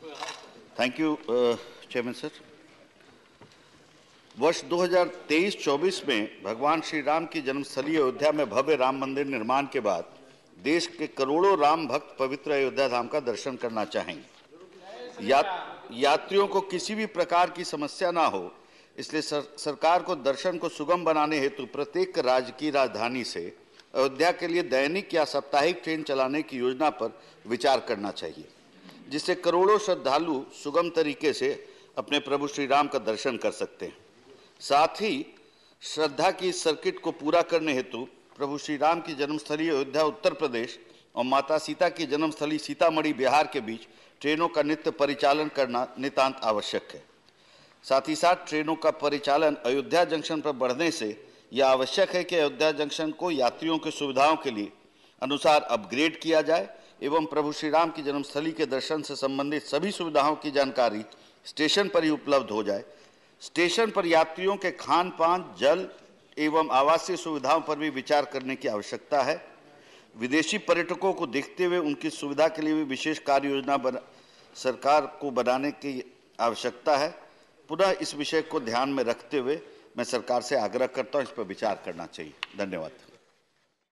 please. Thank you, uh, Chairman Sir. वर्ष 2023-24 में भगवान श्री राम की जन्मस्थली अयोध्या में भव्य राम मंदिर निर्माण के बाद देश के करोड़ों राम भक्त पवित्र अयोध्या धाम का दर्शन करना चाहेंगे या, यात्रियों को किसी भी प्रकार की समस्या ना हो इसलिए सर, सरकार को दर्शन को सुगम बनाने हेतु प्रत्येक राज्य की राजधानी से अयोध्या के लिए दैनिक या साप्ताहिक ट्रेन चलाने की योजना पर विचार करना चाहिए जिससे करोड़ों श्रद्धालु सुगम तरीके से अपने प्रभु श्री राम का दर्शन कर सकते हैं साथ ही श्रद्धा की इस सर्किट को पूरा करने हेतु प्रभु श्री राम की जन्मस्थली अयोध्या उत्तर प्रदेश और माता सीता की जन्मस्थली सीतामढ़ी बिहार के बीच ट्रेनों का नित्य परिचालन करना नितांत आवश्यक है साथ ही साथ ट्रेनों का परिचालन अयोध्या जंक्शन पर बढ़ने से यह आवश्यक है कि अयोध्या जंक्शन को यात्रियों की सुविधाओं के लिए अनुसार अपग्रेड किया जाए एवं प्रभु श्री राम की जन्मस्थली के दर्शन से संबंधित सभी सुविधाओं की जानकारी स्टेशन पर ही उपलब्ध हो जाए स्टेशन पर यात्रियों के खान पान जल एवं आवासीय सुविधाओं पर भी विचार करने की आवश्यकता है विदेशी पर्यटकों को देखते हुए उनकी सुविधा के लिए भी विशेष कार्य योजना बना सरकार को बनाने की आवश्यकता है पुनः इस विषय को ध्यान में रखते हुए मैं सरकार से आग्रह करता हूँ इस पर विचार करना चाहिए धन्यवाद